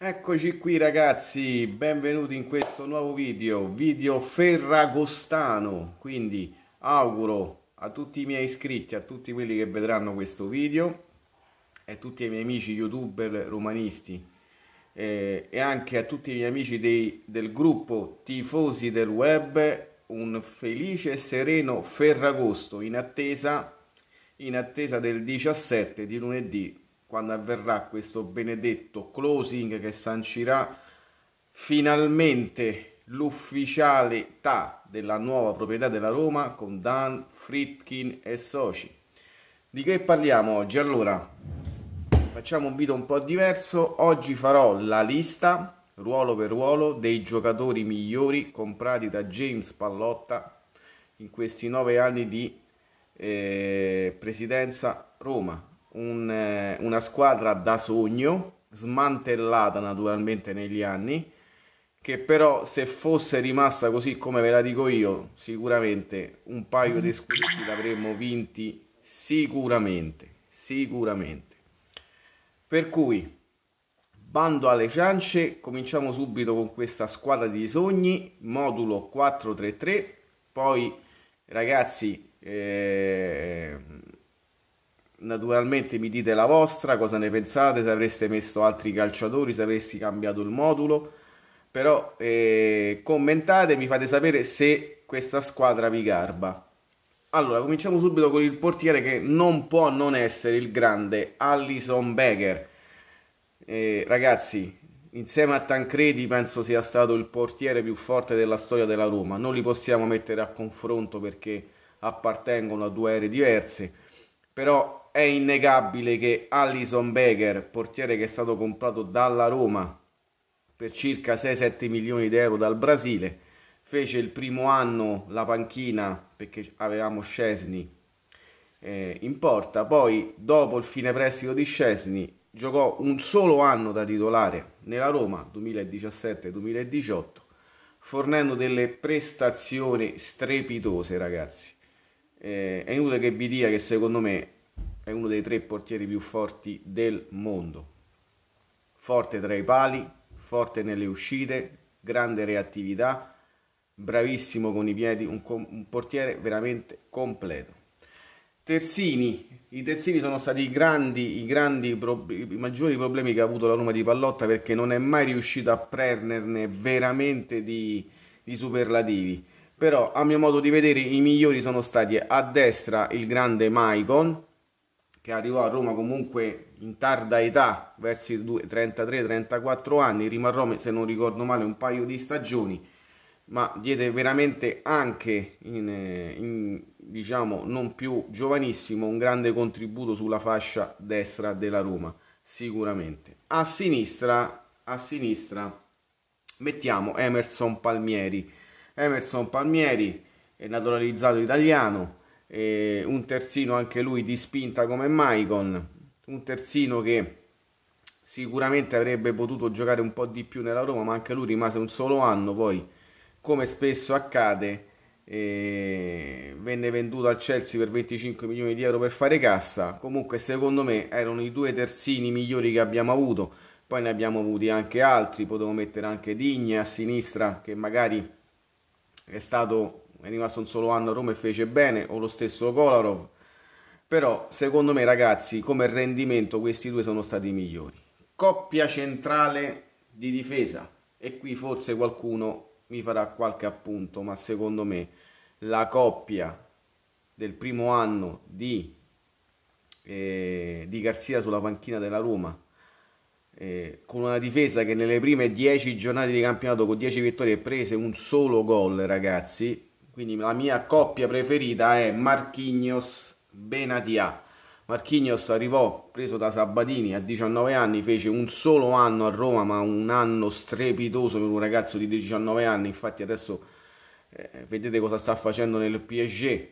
Eccoci qui ragazzi, benvenuti in questo nuovo video, video ferragostano, quindi auguro a tutti i miei iscritti, a tutti quelli che vedranno questo video e a tutti i miei amici youtuber romanisti eh, e anche a tutti i miei amici dei, del gruppo Tifosi del Web un felice e sereno Ferragosto in attesa, in attesa del 17 di lunedì quando avverrà questo benedetto closing che sancirà finalmente l'ufficialità della nuova proprietà della Roma con Dan Fritkin e soci. Di che parliamo oggi? Allora, facciamo un video un po' diverso. Oggi farò la lista, ruolo per ruolo, dei giocatori migliori comprati da James Pallotta in questi nove anni di eh, presidenza Roma un, eh, una squadra da sogno, smantellata naturalmente negli anni, che però se fosse rimasta così come ve la dico io, sicuramente un paio di scudetti l'avremmo vinti sicuramente, sicuramente. Per cui bando alle ciance, cominciamo subito con questa squadra di sogni, modulo 433, poi ragazzi eh, Naturalmente mi dite la vostra, cosa ne pensate, se avreste messo altri calciatori, se avresti cambiato il modulo, però eh, commentate mi fate sapere se questa squadra vi garba. Allora, cominciamo subito con il portiere che non può non essere il grande Allison Becker. Eh, ragazzi, insieme a Tancredi penso sia stato il portiere più forte della storia della Roma. Non li possiamo mettere a confronto perché appartengono a due ere diverse, però è innegabile che Allison Becker, portiere che è stato comprato dalla Roma per circa 6-7 milioni di euro dal Brasile, fece il primo anno la panchina perché avevamo Scesni eh, in porta, poi dopo il fine prestito di Scesni giocò un solo anno da titolare nella Roma 2017-2018 fornendo delle prestazioni strepitose ragazzi eh, è inutile che vi dia che secondo me è uno dei tre portieri più forti del mondo. Forte tra i pali, forte nelle uscite, grande reattività, bravissimo con i piedi, un, un portiere veramente completo. Terzini, i terzini sono stati i grandi, i, grandi i maggiori problemi che ha avuto la Roma di Pallotta perché non è mai riuscito a prenderne veramente di, di superlativi. Però a mio modo di vedere i migliori sono stati a destra il grande Maicon, che arrivò a Roma comunque in tarda età, verso i 33-34 anni, rimarrò se non ricordo male un paio di stagioni, ma diede veramente anche in, eh, in, diciamo non più giovanissimo un grande contributo sulla fascia destra della Roma, sicuramente. A sinistra, a sinistra mettiamo Emerson Palmieri. Emerson Palmieri è naturalizzato italiano, eh, un terzino anche lui di spinta come Maicon, un terzino che sicuramente avrebbe potuto giocare un po' di più nella Roma, ma anche lui rimase un solo anno, poi come spesso accade eh, venne venduto al Chelsea per 25 milioni di euro per fare cassa, comunque secondo me erano i due terzini migliori che abbiamo avuto, poi ne abbiamo avuti anche altri, potevo mettere anche Digne a sinistra che magari è stato è rimasto un solo anno a Roma e fece bene, o lo stesso Kolarov, però secondo me ragazzi come rendimento questi due sono stati i migliori. Coppia centrale di difesa e qui forse qualcuno mi farà qualche appunto, ma secondo me la coppia del primo anno di, eh, di Garzia sulla panchina della Roma eh, con una difesa che nelle prime 10 giornate di campionato con 10 vittorie prese un solo gol ragazzi quindi la mia coppia preferita è Marquinhos Benatia. Marquinhos arrivò preso da Sabatini a 19 anni, fece un solo anno a Roma, ma un anno strepitoso per un ragazzo di 19 anni. Infatti adesso eh, vedete cosa sta facendo nel PSG,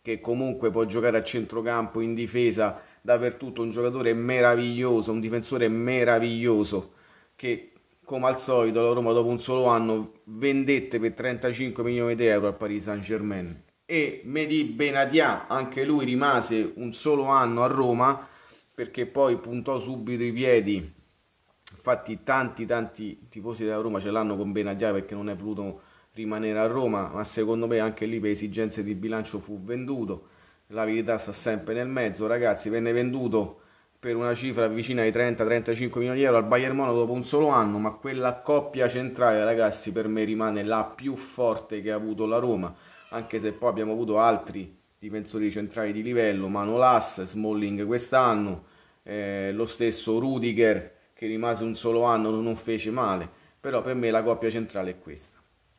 che comunque può giocare a centrocampo, in difesa, dappertutto. Un giocatore meraviglioso, un difensore meraviglioso che come al solito la Roma dopo un solo anno vendette per 35 milioni di euro al Paris Saint Germain e Medi Benatia anche lui rimase un solo anno a Roma perché poi puntò subito i piedi infatti tanti tanti tifosi della Roma ce l'hanno con Benatia perché non è voluto rimanere a Roma ma secondo me anche lì per esigenze di bilancio fu venduto la verità sta sempre nel mezzo ragazzi venne venduto per una cifra vicina ai 30-35 milioni di euro al Bayern Monaco dopo un solo anno, ma quella coppia centrale, ragazzi, per me rimane la più forte che ha avuto la Roma, anche se poi abbiamo avuto altri difensori centrali di livello, Manolas, Smalling quest'anno, eh, lo stesso Rudiger che rimase un solo anno, non fece male, però per me la coppia centrale è questa.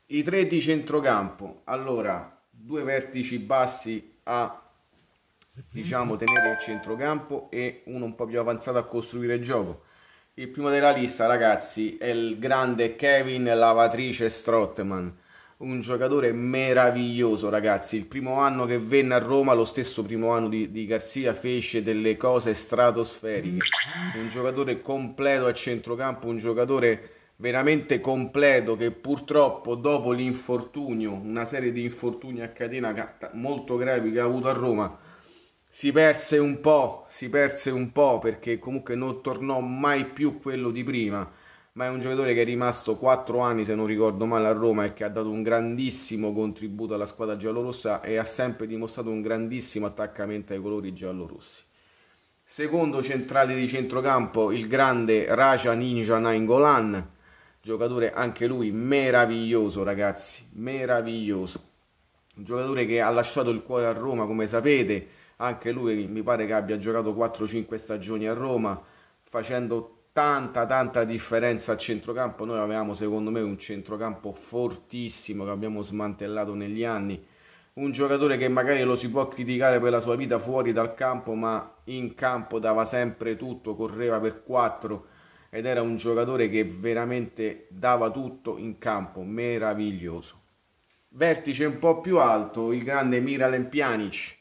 I tre di centrocampo, allora, due vertici bassi a diciamo tenere il centrocampo e uno un po' più avanzato a costruire il gioco. Il primo della lista, ragazzi, è il grande Kevin Lavatrice Strottman. Un giocatore meraviglioso, ragazzi. Il primo anno che venne a Roma, lo stesso primo anno di, di Garzia, fece delle cose stratosferiche. Un giocatore completo a centrocampo, un giocatore veramente completo che purtroppo dopo l'infortunio, una serie di infortuni a catena molto gravi che ha avuto a Roma, si perse un po', si perse un po' perché comunque non tornò mai più quello di prima ma è un giocatore che è rimasto 4 anni se non ricordo male a Roma e che ha dato un grandissimo contributo alla squadra giallorossa e ha sempre dimostrato un grandissimo attaccamento ai colori giallorossi. Secondo centrale di centrocampo il grande Raja Ninja Nainggolan, giocatore anche lui meraviglioso ragazzi, meraviglioso. Un giocatore che ha lasciato il cuore a Roma come sapete, anche lui mi pare che abbia giocato 4-5 stagioni a Roma, facendo tanta tanta differenza al centrocampo. Noi avevamo secondo me un centrocampo fortissimo che abbiamo smantellato negli anni. Un giocatore che magari lo si può criticare per la sua vita fuori dal campo, ma in campo dava sempre tutto, correva per 4 ed era un giocatore che veramente dava tutto in campo, meraviglioso. Vertice un po' più alto, il grande Miralem Pjanic,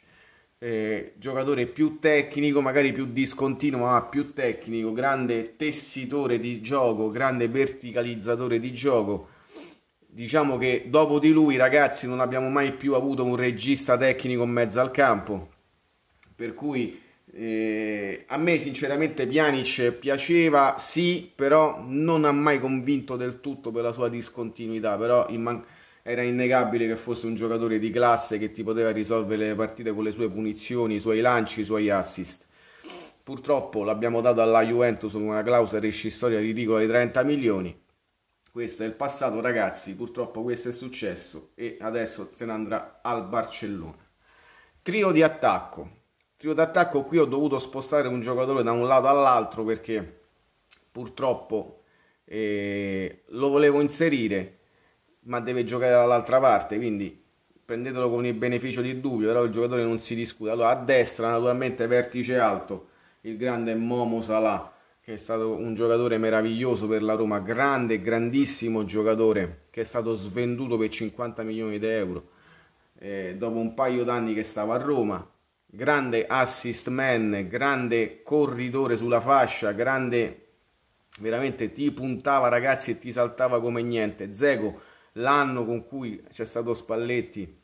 eh, giocatore più tecnico, magari più discontinuo, ma più tecnico, grande tessitore di gioco, grande verticalizzatore di gioco. Diciamo che dopo di lui, ragazzi, non abbiamo mai più avuto un regista tecnico in mezzo al campo. Per cui eh, a me sinceramente Pjanic piaceva, sì, però non ha mai convinto del tutto per la sua discontinuità, però in mancanza era innegabile che fosse un giocatore di classe che ti poteva risolvere le partite con le sue punizioni, i suoi lanci, i suoi assist. Purtroppo l'abbiamo dato alla Juventus con una clausola rescissoria ridicola di 30 milioni. Questo è il passato, ragazzi. Purtroppo questo è successo e adesso se ne andrà al Barcellona. Trio di attacco. Trio d'attacco qui ho dovuto spostare un giocatore da un lato all'altro perché purtroppo eh, lo volevo inserire ma deve giocare dall'altra parte, quindi prendetelo con il beneficio di dubbio, però il giocatore non si discute. Allora a destra naturalmente vertice alto, il grande Momo Salah, che è stato un giocatore meraviglioso per la Roma, grande, grandissimo giocatore, che è stato svenduto per 50 milioni di euro eh, dopo un paio d'anni che stava a Roma, grande assist man, grande corridore sulla fascia, grande veramente ti puntava ragazzi e ti saltava come niente. Zego l'anno con cui c'è stato Spalletti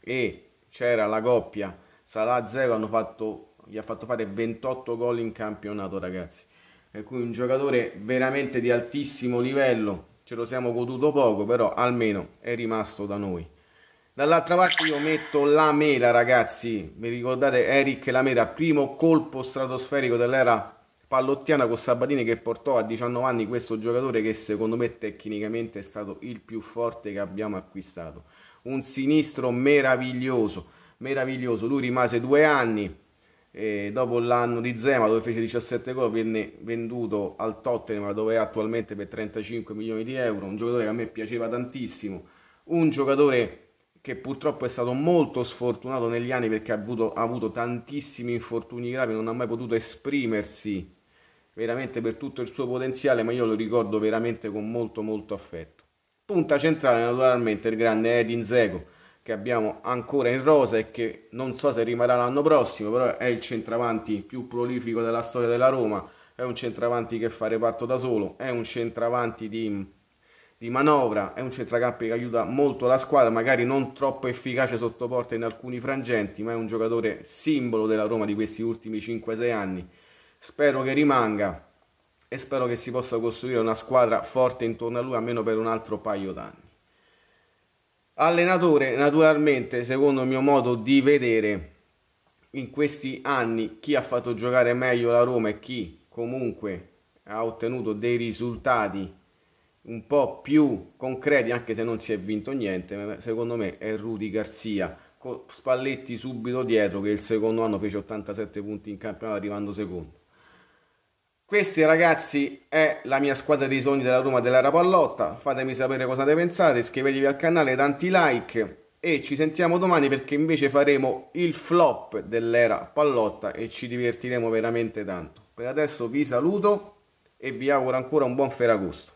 e c'era la coppia Salah 0 hanno fatto, gli ha fatto fare 28 gol in campionato ragazzi per cui un giocatore veramente di altissimo livello ce lo siamo goduto poco però almeno è rimasto da noi dall'altra parte io metto la mela ragazzi vi ricordate Eric la mela primo colpo stratosferico dell'era pallottiana con Sabatini che portò a 19 anni questo giocatore che secondo me tecnicamente è stato il più forte che abbiamo acquistato. Un sinistro meraviglioso, meraviglioso. Lui rimase due anni, dopo l'anno di Zema dove fece 17 gol venne venduto al Tottenham dove è attualmente per 35 milioni di euro. Un giocatore che a me piaceva tantissimo, un giocatore che purtroppo è stato molto sfortunato negli anni perché ha avuto, ha avuto tantissimi infortuni gravi, non ha mai potuto esprimersi veramente per tutto il suo potenziale, ma io lo ricordo veramente con molto molto affetto. Punta centrale naturalmente il grande Edin Zeko, che abbiamo ancora in rosa e che non so se rimarrà l'anno prossimo, però è il centravanti più prolifico della storia della Roma, è un centravanti che fa reparto da solo, è un centravanti di, di manovra, è un centracampo che aiuta molto la squadra, magari non troppo efficace sotto porta in alcuni frangenti, ma è un giocatore simbolo della Roma di questi ultimi 5-6 anni Spero che rimanga e spero che si possa costruire una squadra forte intorno a lui almeno per un altro paio d'anni. Allenatore, naturalmente, secondo il mio modo di vedere, in questi anni chi ha fatto giocare meglio la Roma e chi comunque ha ottenuto dei risultati un po' più concreti, anche se non si è vinto niente, secondo me è Rudy Garzia, con Spalletti subito dietro che il secondo anno fece 87 punti in campionato arrivando secondo. Questi ragazzi è la mia squadra dei sogni della Roma della Rapallotta. Fatemi sapere cosa ne pensate, iscrivetevi al canale, tanti like e ci sentiamo domani perché invece faremo il flop dell'era Pallotta e ci divertiremo veramente tanto. Per adesso vi saluto e vi auguro ancora un buon Ferragosto.